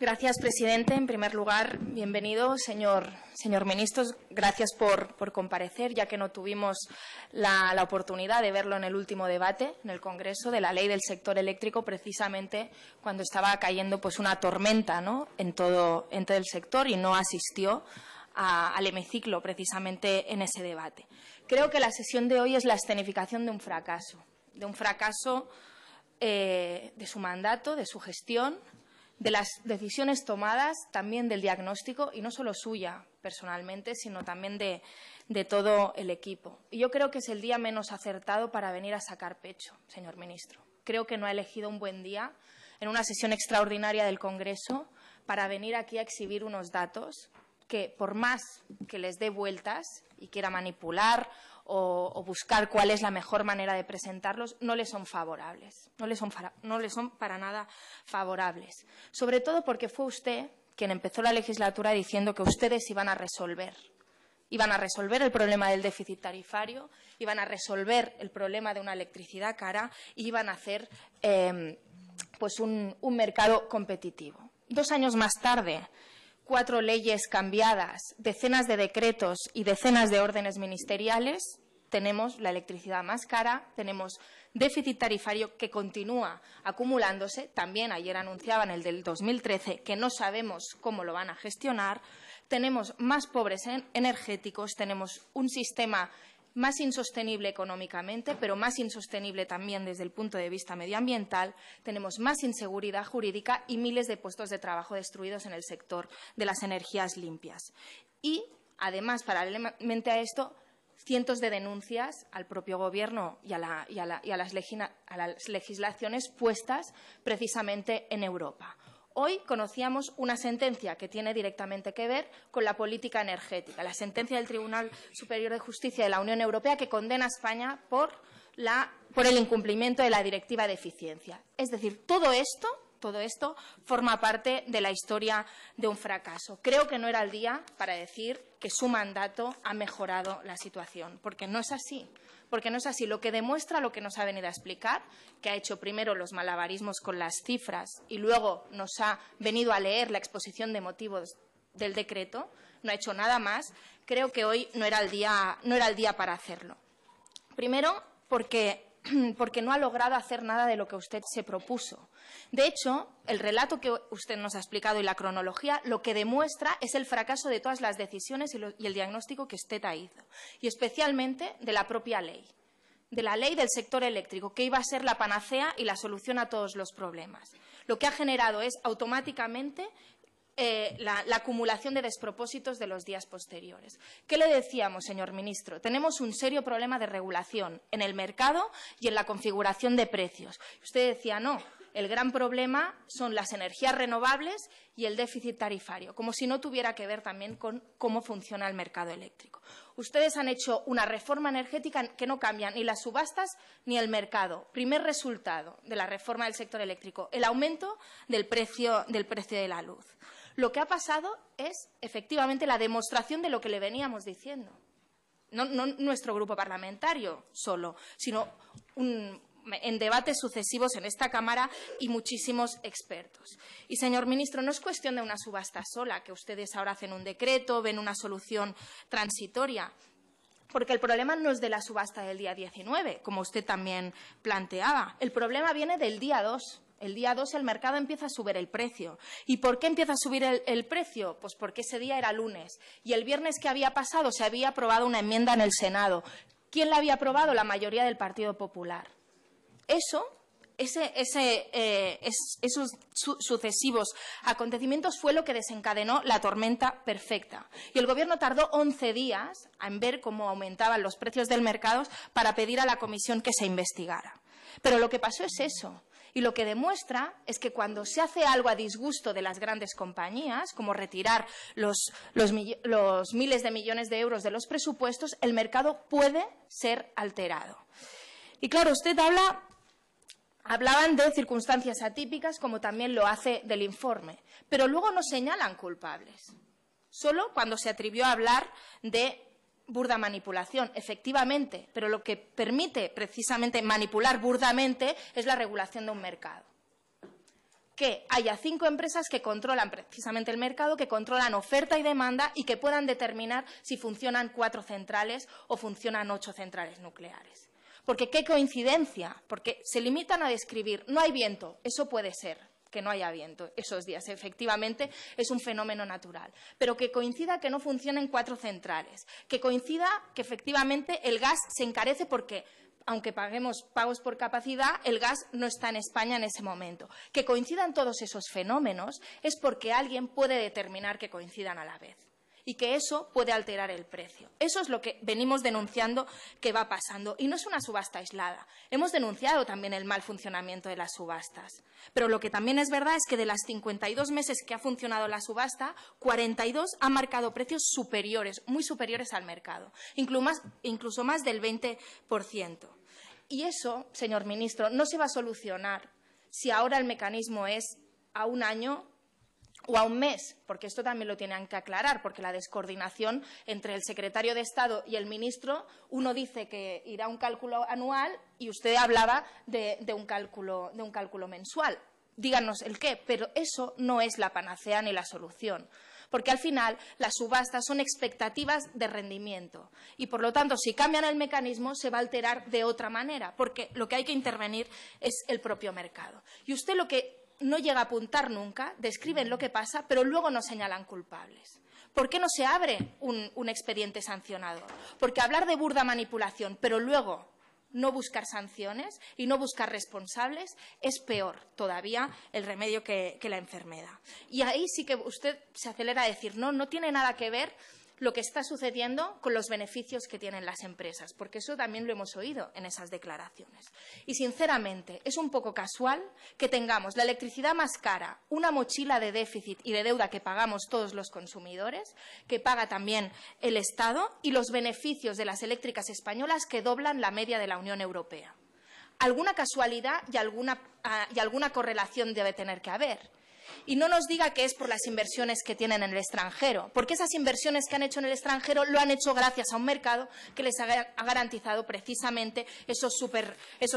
Gracias, presidente. En primer lugar, bienvenido, señor, ministro. Gracias por, comparecer, ya que no tuvimos la, oportunidad de verlo en el último debate en el Congreso de la ley del sector eléctrico, precisamente cuando estaba cayendo pues, una tormenta ¿no? en, todo, en todo el sector y no asistió al hemiciclo precisamente en ese debate. Creo que la sesión de hoy es la escenificación de un fracaso, de un fracaso eh, de su mandato, de su gestión de las decisiones tomadas, también del diagnóstico, y no solo suya personalmente, sino también de, todo el equipo. Y yo creo que es el día menos acertado para venir a sacar pecho, señor ministro. Creo que no ha elegido un buen día en una sesión extraordinaria del Congreso para venir aquí a exhibir unos datos que, por más que les dé vueltas y quiera manipular o, buscar cuál es la mejor manera de presentarlos, no le son favorables, no le son, para nada favorables. Sobre todo porque fue usted quien empezó la legislatura diciendo que ustedes iban a resolver iban a resolver el problema del déficit tarifario, iban a resolver el problema de una electricidad cara y iban a hacer eh, pues un mercado competitivo. Dos años más tarde, cuatro leyes cambiadas, decenas de decretos y decenas de órdenes ministeriales, tenemos la electricidad más cara, tenemos déficit tarifario que continúa acumulándose, también ayer anunciaban el del 2013 que no sabemos cómo lo van a gestionar, tenemos más pobres energéticos, tenemos un sistema más insostenible económicamente, pero más insostenible también desde el punto de vista medioambiental, tenemos más inseguridad jurídica y miles de puestos de trabajo destruidos en el sector de las energías limpias. Y, además, paralelamente a esto, cientos de denuncias al propio Gobierno y, a, las legislaciones puestas precisamente en Europa. Hoy conocíamos una sentencia que tiene directamente que ver con la política energética, la sentencia del Tribunal Superior de Justicia de la Unión Europea que condena a España por, el incumplimiento de la Directiva de Eficiencia. Es decir, todo esto todo esto forma parte de la historia de un fracaso. Creo que no era el día para decir que su mandato ha mejorado la situación, porque no es así porque no es así. Lo que demuestra lo que nos ha venido a explicar, que ha hecho primero los malabarismos con las cifras y luego nos ha venido a leer la exposición de motivos del decreto, no ha hecho nada más, creo que hoy no era el día, para hacerlo. Primero, porque porque no ha logrado hacer nada de lo que usted se propuso. De hecho, el relato que usted nos ha explicado y la cronología lo que demuestra es el fracaso de todas las decisiones y, el diagnóstico que usted ha hizo, y especialmente de la propia ley, de la ley del sector eléctrico, que iba a ser la panacea y la solución a todos los problemas. Lo que ha generado es automáticamente eh, la, acumulación de despropósitos de los días posteriores. ¿Qué le decíamos, señor ministro? Tenemos un serio problema de regulación en el mercado y en la configuración de precios. Usted decía, no, el gran problema son las energías renovables y el déficit tarifario, como si no tuviera que ver también con cómo funciona el mercado eléctrico. Ustedes han hecho una reforma energética que no cambia ni las subastas ni el mercado. Primer resultado de la reforma del sector eléctrico, el aumento del precio de la luz. Lo que ha pasado es, efectivamente, la demostración de lo que le veníamos diciendo. No, nuestro grupo parlamentario solo, sino en debates sucesivos en esta Cámara y muchísimos expertos. Y, señor ministro, no es cuestión de una subasta sola, que ustedes ahora hacen un decreto, ven una solución transitoria, porque el problema no es de la subasta del día 19, como usted también planteaba. El problema viene del día 2 el día 2 el mercado empieza a subir el precio. ¿Y por qué empieza a subir el, precio? Pues porque ese día era lunes y el viernes que había pasado se había aprobado una enmienda en el Senado. ¿Quién la había aprobado? La mayoría del Partido Popular. Eso, eh, esos sucesivos acontecimientos fue lo que desencadenó la tormenta perfecta. Y el Gobierno tardó 11 días en ver cómo aumentaban los precios del mercado para pedir a la Comisión que se investigara. Pero lo que pasó es eso y lo que demuestra es que cuando se hace algo a disgusto de las grandes compañías, como retirar los, miles de millones de euros de los presupuestos, el mercado puede ser alterado. Y claro, usted habla Hablaban de circunstancias atípicas, como también lo hace del informe, pero luego no señalan culpables. Solo cuando se atrevió a hablar de burda manipulación, efectivamente, pero lo que permite precisamente manipular burdamente es la regulación de un mercado. Que haya cinco empresas que controlan precisamente el mercado, que controlan oferta y demanda y que puedan determinar si funcionan cuatro centrales o funcionan ocho centrales nucleares. Porque qué coincidencia, porque se limitan a describir, no hay viento, eso puede ser, que no haya viento esos días. Efectivamente, es un fenómeno natural. Pero que coincida que no funcionen cuatro centrales, que coincida que efectivamente el gas se encarece porque aunque paguemos pagos por capacidad, el gas no está en España en ese momento. Que coincidan todos esos fenómenos es porque alguien puede determinar que coincidan a la vez y que eso puede alterar el precio. Eso es lo que venimos denunciando que va pasando. Y no es una subasta aislada. Hemos denunciado también el mal funcionamiento de las subastas. Pero lo que también es verdad es que de las 52 meses que ha funcionado la subasta, 42 han marcado precios superiores, muy superiores al mercado, incluso más del 20%. Y eso, señor ministro, no se va a solucionar si ahora el mecanismo es a un año o a un mes, porque esto también lo tienen que aclarar, porque la descoordinación entre el secretario de Estado y el ministro, uno dice que irá a un cálculo anual y usted hablaba de, un, cálculo, de un cálculo mensual. Díganos el qué, pero eso no es la panacea ni la solución porque al final las subastas son expectativas de rendimiento y, por lo tanto, si cambian el mecanismo se va a alterar de otra manera, porque lo que hay que intervenir es el propio mercado. Y usted lo que no llega a apuntar nunca, describen lo que pasa, pero luego no señalan culpables. ¿Por qué no se abre un, expediente sancionado? Porque hablar de burda manipulación, pero luego no buscar sanciones y no buscar responsables es peor todavía el remedio que, la enfermedad. Y ahí sí que usted se acelera a decir, no, no tiene nada que ver lo que está sucediendo con los beneficios que tienen las empresas, porque eso también lo hemos oído en esas declaraciones. Y sinceramente, es un poco casual que tengamos la electricidad más cara, una mochila de déficit y de deuda que pagamos todos los consumidores, que paga también el Estado, y los beneficios de las eléctricas españolas que doblan la media de la Unión Europea. Alguna casualidad y alguna, ah, y alguna correlación debe tener que haber y no nos diga que es por las inversiones que tienen en el extranjero, porque esas inversiones que han hecho en el extranjero lo han hecho gracias a un mercado que les ha garantizado precisamente esos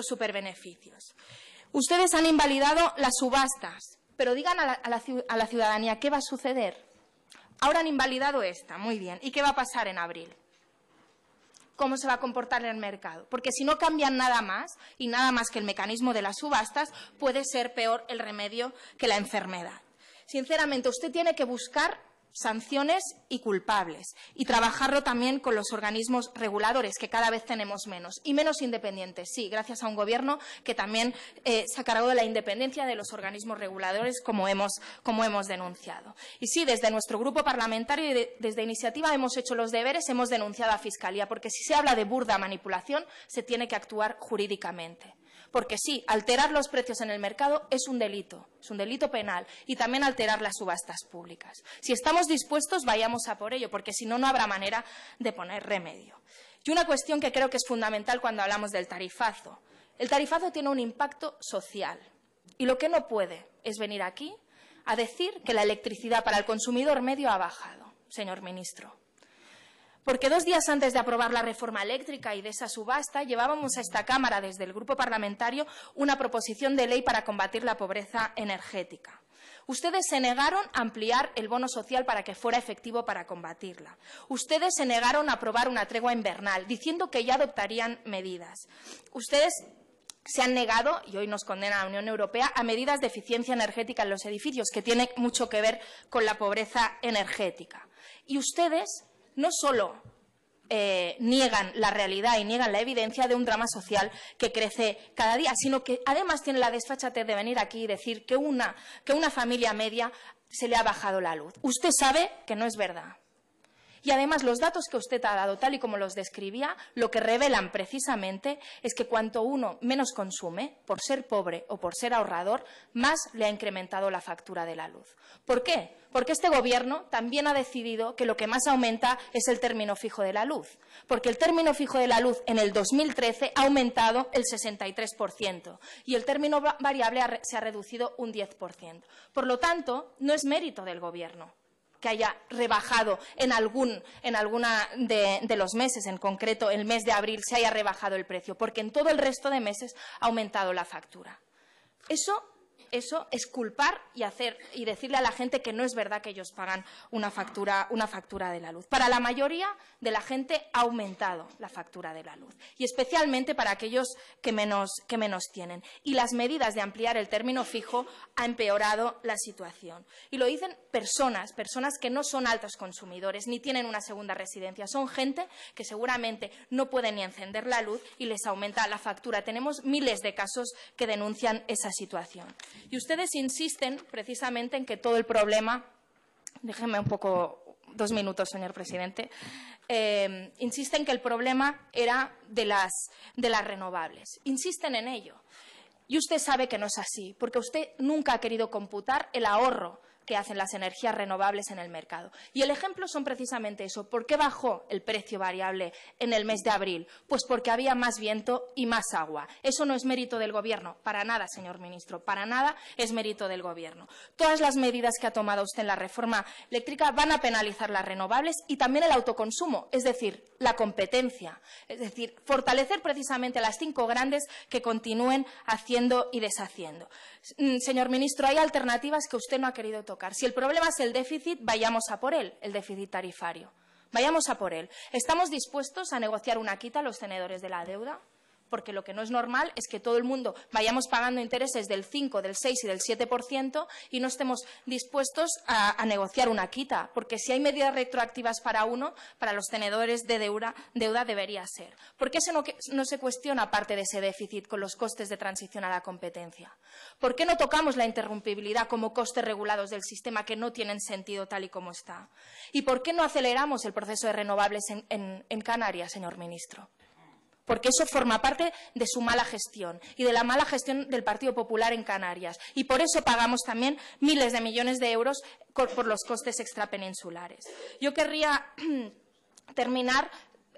superbeneficios. Ustedes han invalidado las subastas, pero digan a la ciudadanía qué va a suceder. Ahora han invalidado esta, muy bien. ¿Y qué va a pasar en abril? cómo se va a comportar el mercado. Porque si no cambian nada más, y nada más que el mecanismo de las subastas, puede ser peor el remedio que la enfermedad. Sinceramente, usted tiene que buscar sanciones y culpables, y trabajarlo también con los organismos reguladores, que cada vez tenemos menos, y menos independientes, sí, gracias a un Gobierno que también eh, se ha cargado de la independencia de los organismos reguladores, como hemos, denunciado. Y sí, desde nuestro grupo parlamentario y desde iniciativa hemos hecho los deberes, hemos denunciado a Fiscalía, porque si se habla de burda manipulación, se tiene que actuar jurídicamente. Porque sí, alterar los precios en el mercado es un delito, es un delito penal, y también alterar las subastas públicas. Si estamos dispuestos, vayamos a por ello, porque si no, no habrá manera de poner remedio. Y una cuestión que creo que es fundamental cuando hablamos del tarifazo. El tarifazo tiene un impacto social. Y lo que no puede es venir aquí a decir que la electricidad para el consumidor medio ha bajado, señor ministro porque dos días antes de aprobar la reforma eléctrica y de esa subasta llevábamos a esta Cámara desde el Grupo Parlamentario una proposición de ley para combatir la pobreza energética. Ustedes se negaron a ampliar el bono social para que fuera efectivo para combatirla. Ustedes se negaron a aprobar una tregua invernal, diciendo que ya adoptarían medidas. Ustedes se han negado, y hoy nos condena la Unión Europea, a medidas de eficiencia energética en los edificios, que tiene mucho que ver con la pobreza energética. Y ustedes no solo eh, niegan la realidad y niegan la evidencia de un drama social que crece cada día, sino que además tienen la desfachatez de venir aquí y decir que una, que una familia media se le ha bajado la luz. Usted sabe que no es verdad. Y además los datos que usted ha dado, tal y como los describía, lo que revelan precisamente es que cuanto uno menos consume, por ser pobre o por ser ahorrador, más le ha incrementado la factura de la luz. ¿Por qué? Porque este Gobierno también ha decidido que lo que más aumenta es el término fijo de la luz, porque el término fijo de la luz en el 2013 ha aumentado el 63% y el término variable se ha reducido un 10%. Por lo tanto, no es mérito del Gobierno, que haya rebajado en, algún, en alguna de, los meses, en concreto el mes de abril, se haya rebajado el precio, porque en todo el resto de meses ha aumentado la factura. Eso eso es culpar y decirle a la gente que no es verdad que ellos pagan una factura, de la luz. Para la mayoría de la gente ha aumentado la factura de la luz y especialmente para aquellos que menos, tienen. Y las medidas de ampliar el término fijo ha empeorado la situación. Y lo dicen personas, personas que no son altos consumidores ni tienen una segunda residencia, son gente que seguramente no pueden ni encender la luz y les aumenta la factura. Tenemos miles de casos que denuncian esa situación. Y ustedes insisten precisamente en que todo el problema, déjeme un poco, dos minutos, señor presidente, eh, en que el problema era de las, de las renovables. Insisten en ello. Y usted sabe que no es así, porque usted nunca ha querido computar el ahorro que hacen las energías renovables en el mercado. Y el ejemplo son precisamente eso. ¿Por qué bajó el precio variable en el mes de abril? Pues porque había más viento y más agua. Eso no es mérito del Gobierno, para nada, señor ministro, para nada es mérito del Gobierno. Todas las medidas que ha tomado usted en la reforma eléctrica van a penalizar las renovables y también el autoconsumo, es decir, la competencia. Es decir, fortalecer precisamente a las cinco grandes que continúen haciendo y deshaciendo. Mm, señor ministro, hay alternativas que usted no ha querido si el problema es el déficit, vayamos a por él, el déficit tarifario. Vayamos a por él. ¿Estamos dispuestos a negociar una quita a los tenedores de la deuda? porque lo que no es normal es que todo el mundo vayamos pagando intereses del 5, del 6 y del 7% y no estemos dispuestos a, negociar una quita, porque si hay medidas retroactivas para uno, para los tenedores de deuda, debería ser. ¿Por qué no, se cuestiona parte de ese déficit con los costes de transición a la competencia? ¿Por qué no tocamos la interrumpibilidad como costes regulados del sistema que no tienen sentido tal y como está? ¿Y por qué no aceleramos el proceso de renovables en Canarias, señor ministro? porque eso forma parte de su mala gestión y de la mala gestión del Partido Popular en Canarias. Y por eso pagamos también miles de millones de euros por los costes extrapeninsulares. Yo querría terminar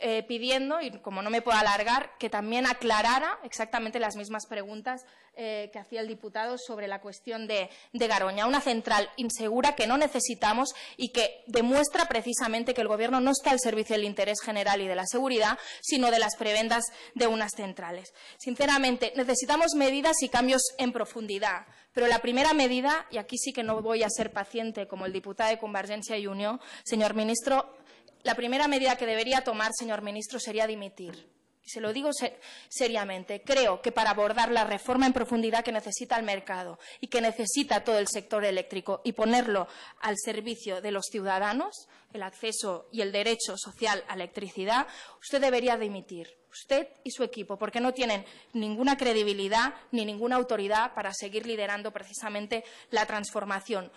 eh, pidiendo, y como no me puedo alargar, que también aclarara exactamente las mismas preguntas eh, que hacía el diputado sobre la cuestión de, de Garoña. Una central insegura que no necesitamos y que demuestra precisamente que el Gobierno no está al servicio del interés general y de la seguridad, sino de las prebendas de unas centrales. Sinceramente, necesitamos medidas y cambios en profundidad, pero la primera medida, y aquí sí que no voy a ser paciente como el diputado de Convergencia y Unión, señor ministro, la primera medida que debería tomar, señor ministro, sería dimitir. se lo digo seriamente. Creo que para abordar la reforma en profundidad que necesita el mercado y que necesita todo el sector eléctrico y ponerlo al servicio de los ciudadanos, el acceso y el derecho social a electricidad, usted debería dimitir, usted y su equipo, porque no tienen ninguna credibilidad ni ninguna autoridad para seguir liderando precisamente la transformación,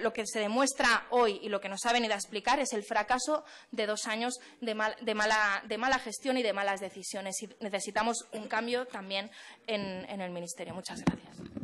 lo que se demuestra hoy y lo que nos ha venido a explicar es el fracaso de dos años de, mala, gestión y de malas decisiones. Y necesitamos un cambio también en el Ministerio. Muchas gracias.